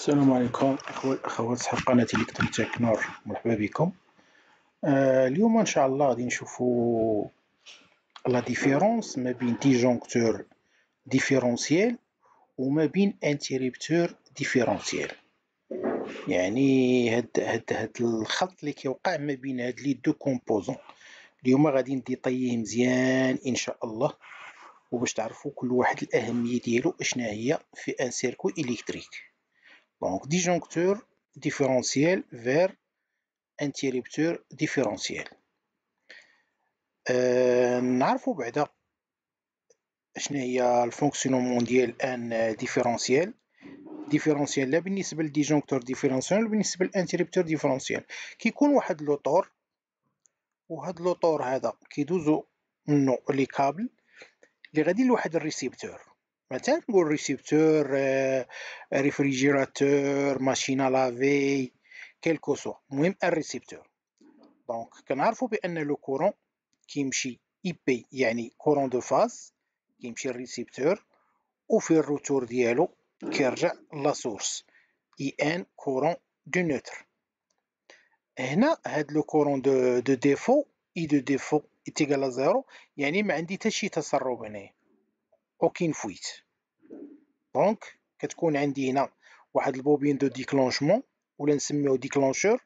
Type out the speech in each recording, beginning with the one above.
السلام عليكم اخوات الاخوات صحاب قناة الكتاب تاك نور مرحبا بكم آه اليوم ان شاء الله غادي نشوفوا لا ديفيرونس ما بين ديجونكتور ديفيرونسييل وما بين انتريبتور ديفيرونسييل يعني هاد هاد هاد الخلط اللي كيوقع ما بين هاد لي دو كومبوزون اليوم غادي نديطيه مزيان ان شاء الله وباش تعرفوا كل واحد الاهميه ديالو اشنا هي في ان سيركو الكتريك دونك ديجونكتور ديفيرونسييل فير انتيريبتور ديفيرونسييل أه نعرفوا بعدا شنو هي الفونكسيونمون ديال ان ديفيرونسيال ديفيرونسيال لا بالنسبه للديجونكتور ديفيرونسيال بالنسبه للانتربتور ديفيرونسيال كيكون واحد لوطور وهاد لوطور هذا كيدوزو منو لي كابل اللي غادي لواحد الريسيبتور Maintenant, le récepteur, réfrigérateur, machine à laver, quel que soit, c'est un récepteur. Eh, Donc, on sait que le courant qui est IP, yani courant de phase, qui est récepteur, ou le retour d'yellow, qui est la source, un courant du neutre. Et là, le courant de, défaut, I de défaut est égal à 0, yani il y a un petit peu de اوكين فويت دونك كتكون عندي هنا واحد البوبين دو ديكلونشمون ولا نسميو ديكلونشور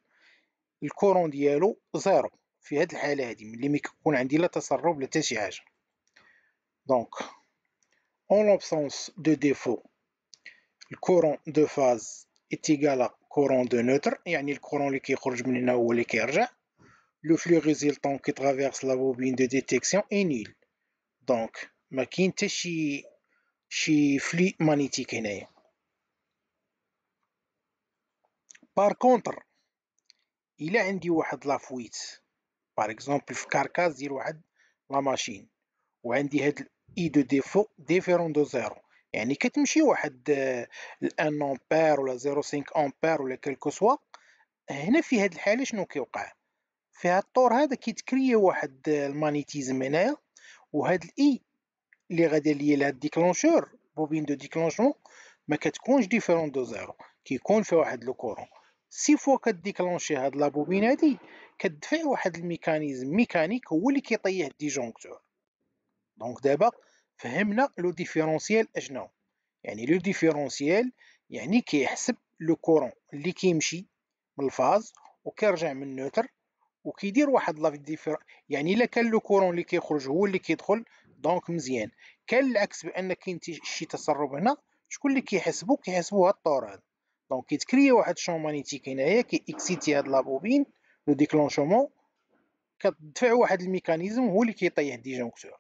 الكورون ديالو زيرو في هاد الحاله هادي ملي ما كيكون عندي لا تسرب لا حتى شي حاجه دونك اون لابسونس دو ديفو الكورون دو فاز اتيكالا كورون دو نوتر يعني الكورون اللي كيخرج من هنا هو اللي كيرجع. لو فلو résultant qui لا بوبين دو de détection دونك ما كاين حتى شي شي فلي مانيتيك هنايا بار كونتر الا عندي واحد لافويت بار اكزومبل في كاركاز ديال واحد لا ماشين وعندي هاد الاي دو ديفو ديفيرون دو زيرو يعني كتمشي واحد الان امبير ولا 0.5 امبير ولا كلكو سوا هنا في هاد الحاله شنو كيوقع في هاد الطور هذا كيتكري واحد المانيتيزم هنايا وهاد الاي e اللي غادي ليا لهاد ديكلونشور بوبين دو ديكلونشمون ما كتكونش ديفيرون دو زيرو كيكون فيها واحد لو كورون سي فوا كديكلونشي هاد لا بوبين هادي كدفع واحد الميكانيزم ميكانيك هو اللي كيطيح الديجونكتور دونك دابا فهمنا لو ديفيرونسيال اشنو يعني لو ديفيرونسيال يعني كيحسب لو كورون اللي كيمشي من الفاز وكيرجع من النوتر وكيدير واحد لا ديفير يعني الا كان لو كورون اللي كيخرج هو اللي كيدخل دونك مزيان كان العكس بان كاين شي تسرب هنا شكون اللي كيحسبو كيحسبو هاد الطور هذا دونك كيتكري واحد مانيتيك هنايا كيكسيتي هاد لابوبين لو ديكلونشومون كتدفع واحد الميكانيزم هو اللي كيطيح ديجونكتور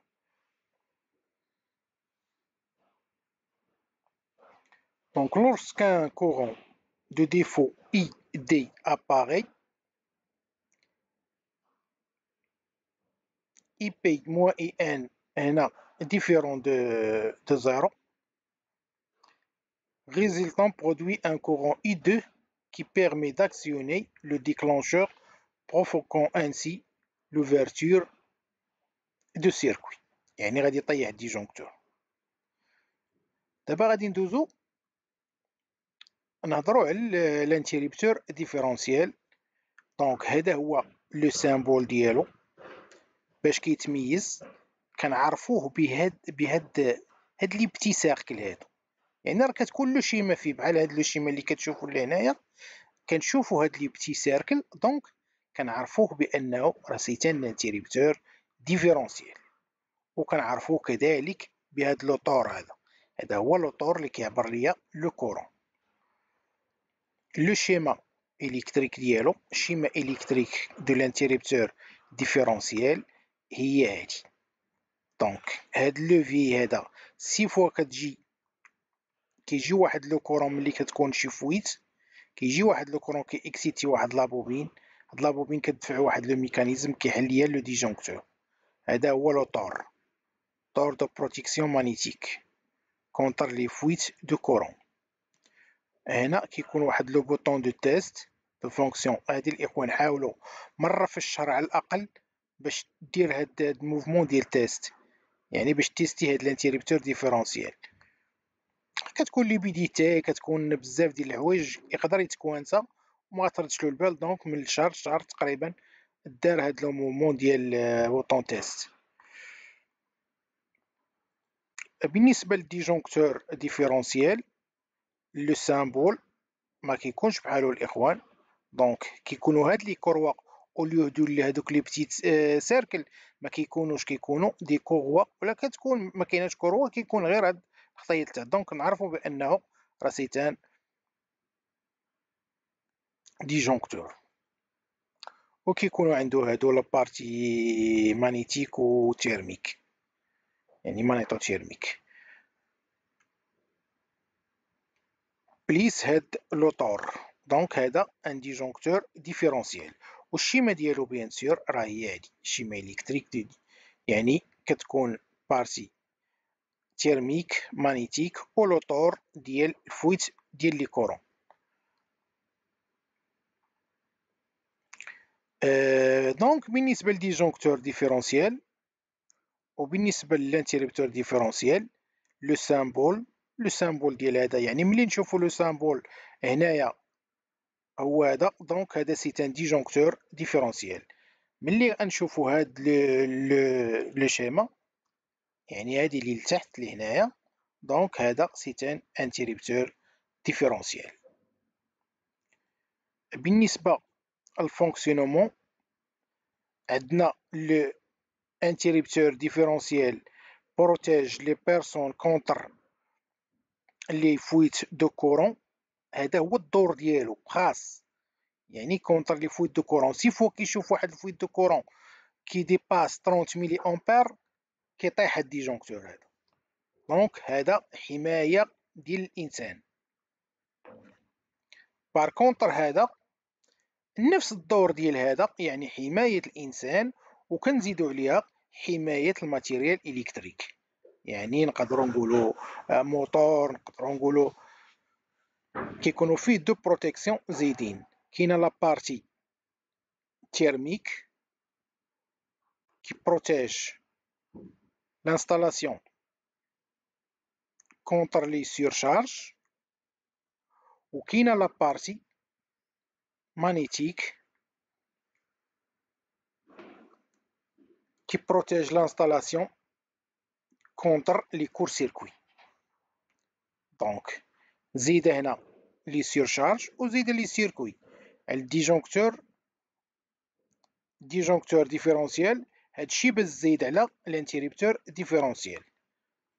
دو ديفو اي دي اباري اي بي موان اي ان Un différent de 0. Résultant produit un courant I2 qui permet d'actionner le déclencheur, provoquant ainsi l'ouverture du circuit. Il y a un disjoncteur. Nous avons l'interrupteur différentiel. Donc, c'est le symbole d'ILO. Parce qu'il كنعرفوه بهاد بهاد هاد لي بتي سيركل هادو يعني راه كتكون لو شيما فيه بحال هاد لو شيما اللي كتشوفوا اللي هنايا كنشوفوا هاد لي بتي سيركل دونك كنعرفوه بانه راه سيتان ديريبتور ديفيرونسيال وكنعرفوه كذلك بهاد لو طور هذا هذا هو لو طور اللي كيعبر ليا لو كورون لو شيما الكتريك ديالو شيما الكتريك دو لانتيريبتور ديفيرونسيال هي هادي دونك هاد اللوفي هذا سي فوا كتجي كيجي واحد لو كورون ملي كتكون شي فويت كيجي واحد لو كورون كي اكسيتي واحد لابوبين هاد لابوبين كتدفع واحد لو ميكانيزم كيحل ليا لو ديجونكتور هذا هو لو طور طور دو بروتيكسيون مانيتيك كونتر لي فويت دو كورون هنا كيكون واحد لو بوطون دو تيست دو فونكسيون هادي الاخوان حاولوا مره في الشهر على الاقل باش دير هاد الموفمون ديال تيست يعني باش تيستي هاد لانتيريبتور ديفيرونسيال كتكون ليبيديتي كتكون بزاف ديال الحوايج يقدر يتكوانتا وما غتردش له البال دونك من شهر شهر تقريبا دار هاد لو مومون ديال آه، وطون تيست بالنسبه للديجونكتور ديفيرونسيال لو سامبول ما كيكونش بحالو الاخوان دونك كيكونوا هاد لي كروا اوليو دو هذوك لي بتيت آه، سيركل ما كيكونوش كيكونوا دي كوروا ولا كتكون ما كايناش كوروا كيكون غير هاد الخطيه تاع دونك نعرفوا بانه راه سيتان ديجونكتور وكيكونوا عنده هادو لابارتي مانيتيك و تيرميك يعني مانيتو تيرميك بليس هاد لوطور دونك هذا ان ديجونكتور ديفيرونسيال والشيمه ديالو بيان سور راه هي هادي الشيمه الكتريك دي يعني كتكون بارتي تيرميك مانيتيك ولوطور ديال الفويت ديال لي كورون دونك euh, بالنسبه للديجونكتور ديفيرونسيال وبالنسبه للانتيريبتور ديفيرونسيال لو سامبول لو سامبول ديال هذا يعني ملي نشوفو لو سامبول هنايا هو هذا دونك هذا تان ديجونكتور ديفيرونسييل ملي غنشوفو هاد لو شيما يعني هادي اللي لتحت لهنايا دونك هذا تان انتيريبتور ديفيرونسييل بالنسبه للفونكسيونمون عندنا لو انتيريبتور ديفيرونسييل بروتيج لي بيرسون كونتر لي فويت دو كورون هذا هو الدور ديالو خاص يعني كونتر لي فويت دو كورون سي فوا كيشوف واحد الفويت دو كورون كي ديباس 30 ميلي امبير كيطيح هاد الديجونكتور هذا دونك هذا حمايه ديال الانسان بار كونتر هذا نفس الدور ديال هذا يعني حمايه الانسان وكنزيدو عليها حمايه الماتيريال الكتريك يعني نقدروا نقولوا آه، موتور نقدروا نقولوا qui de protections دو qui n'a la partie thermique qui protège l'installation contre les surcharges ou qui a la partie magnétique qui protège l'installation contre les courts-circuits. Donc, زيد هنا لي سيرشارج وزيد لي سيركوي الديجونكتور ديجونكتور ديفيرونسيال هادشي باش زيد على الانتريبتور ديفيرونسيال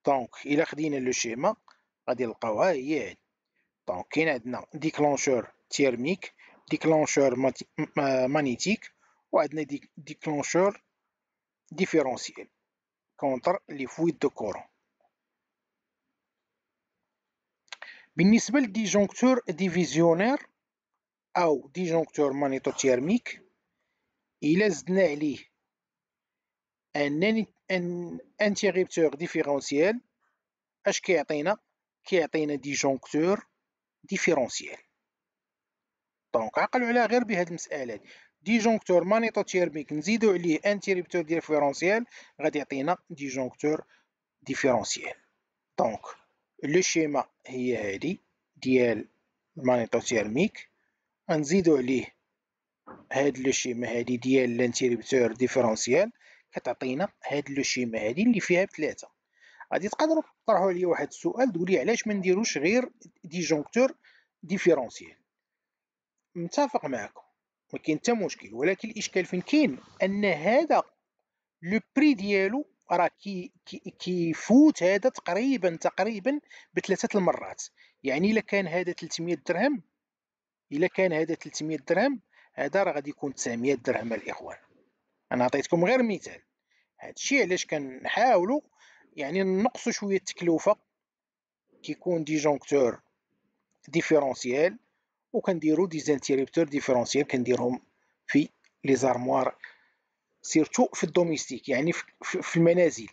دونك الا خدينا لو شيما غادي نلقاوها هي هادي دونك كاين عندنا ديكلونشور تيرميك ديكلونشور مانيتيك وعندنا ديكلونشور ديفيرونسيال كونتر لي فويت دو كورون بالنسبة للديجونكتور ديفيزيونير أو ديجونكتور مانيتوتيرميك إلا زدنا عليه أن انتيغيبتور ديفيرونسيال أش كيعطينا كيعطينا ديجونكتور ديفيرونسيال دونك عقلوا عليها غير بهاد المسألة دي ديجونكتور مانيتوتيرميك نزيدو عليه أنتيغيبتور ديفيرونسيال غادي يعطينا ديجونكتور ديفيرونسيال دونك لو شيما هي هادي ديال تيرميك غنزيدو عليه هاد لو شيما هادي ديال لانتيريبتور ديفيرونسيال كتعطينا هاد لو شيما هادي اللي فيها بثلاثه غادي تقدروا تطرحوا عليا واحد السؤال تقول لي علاش ما نديروش غير ديجونكتور ديفيرونسيال متفق معكم ما كاين حتى مشكل ولكن الاشكال فين كاين ان هذا لو بري ديالو راه كي كيفوت هذا تقريبا تقريبا بثلاثه المرات يعني الا كان هذا 300 درهم الا كان هذا 300 درهم هذا راه غادي يكون 900 درهم الاخوان انا عطيتكم غير مثال هادشي علاش كنحاولوا يعني نقصوا شويه التكلفه كيكون دي جونكتور ديفيرونسيال وكنديروا دي زانتيريبتور ديفيرونسيال كنديرهم في لي زارموار سيرتو في الدوميستيك يعني في المنازل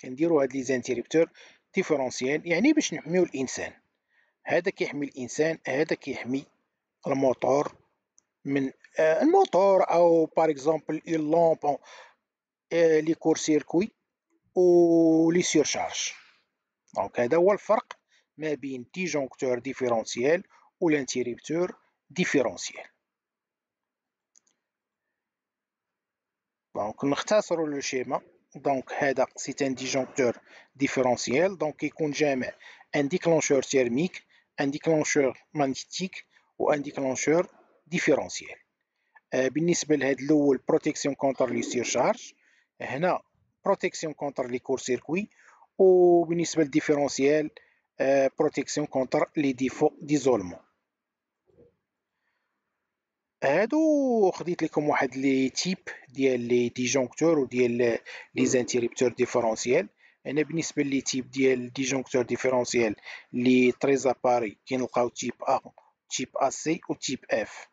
كنديروا هاد لي زانتيريبتور ديفيرونسيال يعني باش نحميو الانسان هذا كيحمي الانسان هذا كيحمي الموتور من آه، الموتور او بار اكزومبل لامب لي كور سيركوي و لي سيرشارج دونك هذا هو الفرق ما بين ديجونكتور ديفيرونسيال و لانتيريبتور ديفيرونسيال Donc, nous avons le schéma, donc c'est un disjoncteur différentiel, donc il jamais un déclencheur thermique, un déclencheur magnétique ou un déclencheur différentiel. Bunispel euh, la protection contre les surcharges, Hena, protection contre les courts-circuits, ou Bunispel euh, différentiel, protection contre les défauts d'isolement. هادو خديت لكم واحد لي تيب ديال لي ديجونكتور وديال لي زانتيريبتور ديفرونسيال انا بالنسبه لي تيب ديال ديجونكتور ديفرونسيال لي تريزاباري كنلقاو تيب ا تيب ا سي و تيب اف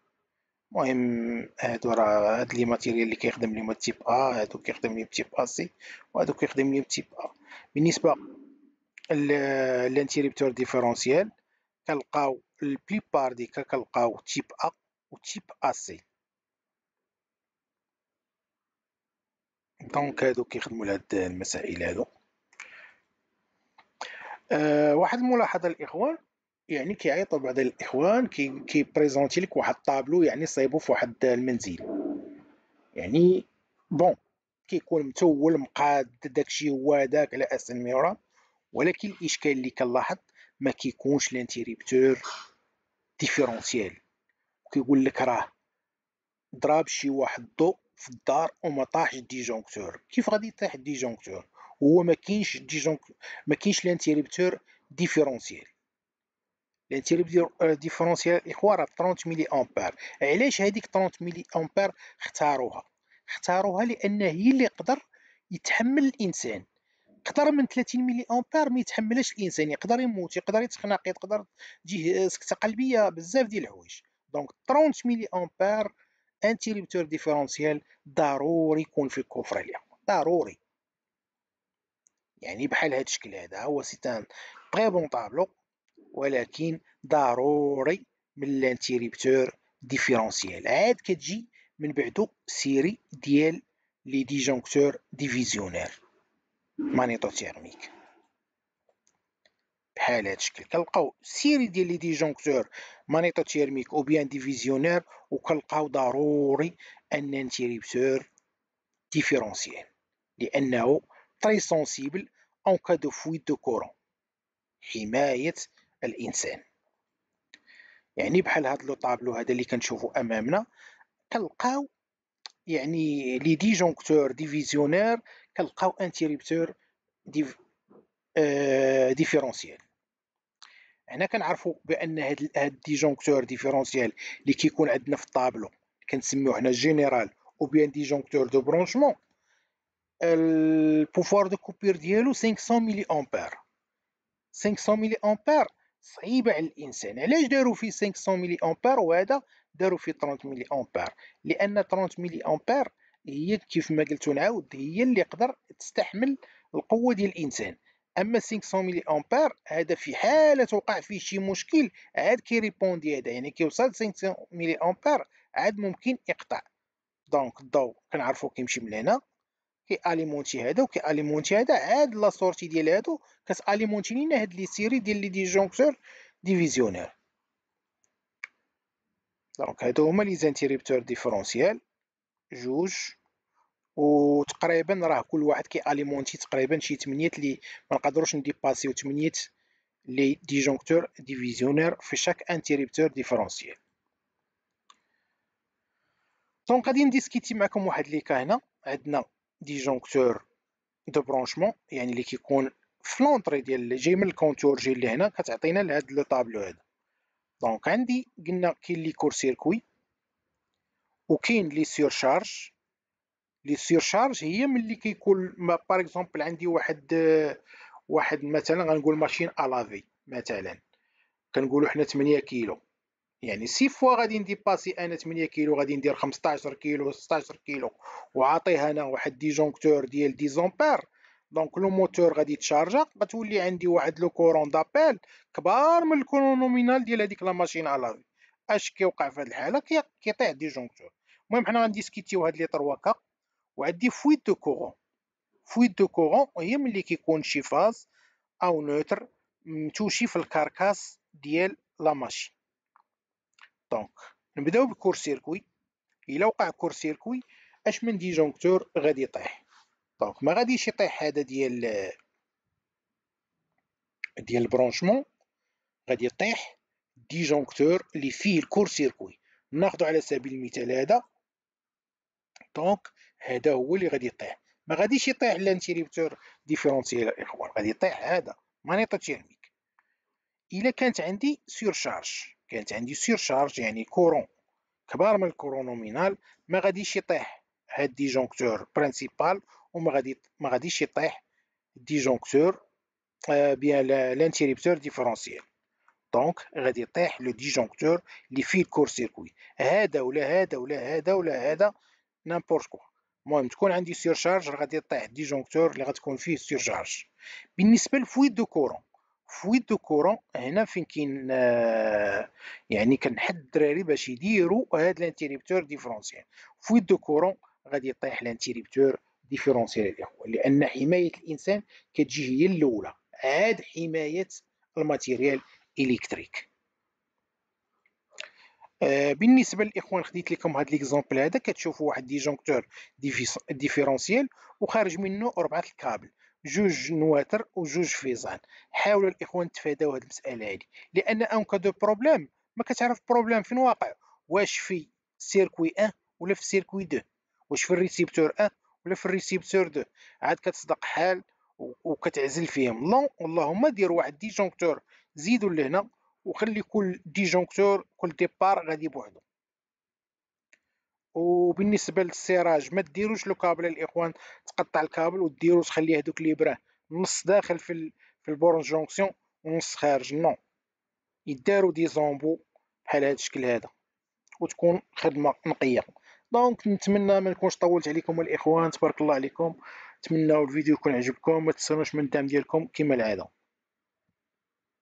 المهم هادو راه هاد لي ماتيريال اللي كيخدم لهم تيب ا هادو كيخدم لي تيب ا سي وهادو كيخدم لي تيب ا بالنسبه لانتيريبتور ديفرونسيال كنلقاو البليبار ديكا كنلقاو تيب ا au type AC دونك هادو euh, كيخدموا لهاد المسائل هادو أه واحد الملاحظه الاخوان يعني كيعيطوا بعض الاخوان كي كي لك واحد الطابلو يعني صايبو في واحد المنزل يعني بون كيكون متول مقاد داكشي هو هذاك على اساس الميورا ولكن الاشكال اللي كنلاحظ ما كيكونش لانتيريبتور ديفيرونسيال كيقول لك راه ضرب شي واحد الضوء في الدار وما طاحش الديجونكتور كيف غادي يطيح الديجونكتور هو ما كاينش ديجونك ما كاينش لانتيريبتور ديفيرونسيال لانتيريبتور ديفيرونسيال اخويا راه 30 ملي امبير علاش هذيك 30 ملي امبير اختاروها اختاروها لان هي اللي يقدر يتحمل الانسان قدر من 30 ملي امبير ما يتحملش الانسان يقدر يموت يقدر يتخنق يقدر تجيه سكته قلبيه بزاف ديال الحوايج دونك 30 ملي امبير انتيريبتور ديفيرونسيال ضروري يكون في الكوفر اليوم ضروري يعني بحال هذا الشكل هذا هو تان بري بون طابلو ولكن ضروري من الانتيريبتور ديفيرونسيال عاد كتجي من بعدو سيري ديال لي ديجونكتور ديفيزيونير مانيتو تيرميك بحال هذا الشكل كنلقاو سيري ديال لي ديجونكتور تيرميك او بيان ديفيزيونير وكنلقاو ضروري ان انتيريبتور ديفيرونسيال لانه تري سونسيبل اون كا دو فويت دو كورون حمايه الانسان يعني بحال هاد لو طابلو هذا اللي كنشوفو امامنا كنلقاو يعني لي ديجونكتور ديفيزيونير كنلقاو انتيريبتور ديفيرونسيال آه، هنا كنعرفوا بان هاد الديجونكتور ديفيرونسيال اللي كيكون عندنا في الطابلو كنسميوه حنا جينيرال او بيان ديجونكتور دو برونشمون البوفوار دو كوبير ديالو 500 ملي امبير 500 ملي امبير صعيبه على الانسان علاش داروا فيه 500 ملي امبير وهذا داروا فيه 30 ملي امبير لان 30 ملي امبير هي كيف ما قلت نعاود هي اللي يقدر تستحمل القوه ديال الانسان اما 500 ملي امبير هذا في حاله وقع فيه شي مشكل عاد كيريبوندي هذا يعني كيوصل 500 ملي امبير عاد ممكن يقطع دونك الضو كنعرفو كيمشي من هنا اليمونتي هذا اليمونتي هذا عاد لا سورتي ديال هادو اليمونتي لينا هاد لي سيري ديال لي ديجونكتور ديفيزيونير دونك هادو هما لي زانتيريبتور ديفرونسيال جوج وتقريبا راه كل واحد اليمونتي تقريبا شي 8 اللي ما نقدروش نديباسيو 8 لي ديجونكتور ديفيزيونير في شاك انتيريبتور ديفرونسييل دونك غادي نديسكيتي معكم واحد لي هنا عندنا ديجونكتور دو برونشمون يعني اللي كيكون في لونطري ديال جاي من الكونتور اللي لهنا كتعطينا لهاد لو طابلو هذا دونك عندي قلنا كاين لي كور سيركوي وكاين لي سيرشارج لي سيرشارج هي ملي كيكون بار اكزومبل عندي واحد واحد مثلا غنقول ماشين الافي مثلا كنقولوا حنا 8 كيلو يعني سي فوا غادي نديباسي انا 8 كيلو غادي ندير 15 كيلو 16 كيلو وعاطيه انا واحد ديجونكتور ديال 10 زومبير دونك لو موتور غادي تشارجا غتولي عندي واحد لو كورون دابيل كبار من الكورون نومينال ديال هذيك لا ماشين الافي اش كيوقع في هذه الحاله كيطيح ديجونكتور المهم حنا غنديسكيتيو هاد لي كا وعندي فويت دو كورون فويت دو كورون هي ملي كيكون شي فاز او نوتر متوشي في الكاركاس ديال لا ماشين دونك نبداو بكور سيركوي الى وقع كور سيركوي اش من ديجونكتور غادي يطيح دونك ما غاديش يطيح هذا ديال ديال البرونشمون غادي يطيح ديجونكتور اللي فيه الكور سيركوي ناخذ على سبيل المثال هذا دونك هذا هو اللي غادي يطيح ما غاديش يطيح لانتيريبتور ديفيرونسيال الاخوان غادي يطيح هذا مانيطا تيرميك الا كانت عندي سيرشارج كانت عندي سيرشارج يعني كورون كبار من الكورون نومينال ما غاديش يطيح هاد ديجونكتور برينسيبال وما غادي ما غاديش يطيح ديجونكتور آه، بيان لانتيريبتور ديفيرونسيال دونك غادي يطيح لو ديجونكتور اللي فيه الكور سيركوي هذا ولا هذا ولا هذا ولا هذا نامبورت كوا المهم تكون عندي سيرشارج راه غادي يطيح ديجونكتور اللي غتكون فيه سيرشارج بالنسبه لفويد دو كورون فويد دو كورون هنا فين كاين آه، يعني كنحد الدراري باش يديروا هاد لانتيريبتور ديفرونسيال فويد دو كورون غادي يطيح لانتيريبتور ديفرونسيال لان حمايه الانسان كتجي هي الاولى عاد حمايه الماتيريال الكتريك آه، بالنسبه للاخوان خديت لكم هذا ليكزومبل هذا كتشوفوا واحد ديجونكتور ديفيرونسييل وخارج منه ربعه الكابل جوج نواتر وجوج فيزان حاولوا الاخوان تفاداو هذه المساله هذه لان اون كادو بروبليم ما كتعرف بروبليم فين واقع واش في سيركوي 1 ولا في سيركوي 2 واش في الريسيبتور 1 ولا في الريسيبتور 2 عاد كتصدق حال وكتعزل فيهم لون اللهم دير واحد ديجونكتور زيدوا لهنا وخلي كل ديجونكتور كل ديبار غادي بوحدو وبالنسبه للسيراج ما ديروش لو كابل الاخوان تقطع الكابل وديرو تخلي هذوك ليبره نص داخل في في البورن جونكسيون ونص خارج نو يدارو دي زومبو بحال هذا الشكل هذا وتكون خدمه نقيه دونك نتمنى ما نكونش طولت عليكم الاخوان تبارك الله عليكم نتمنى الفيديو يكون عجبكم ما تنساوش من الدعم ديالكم كما العاده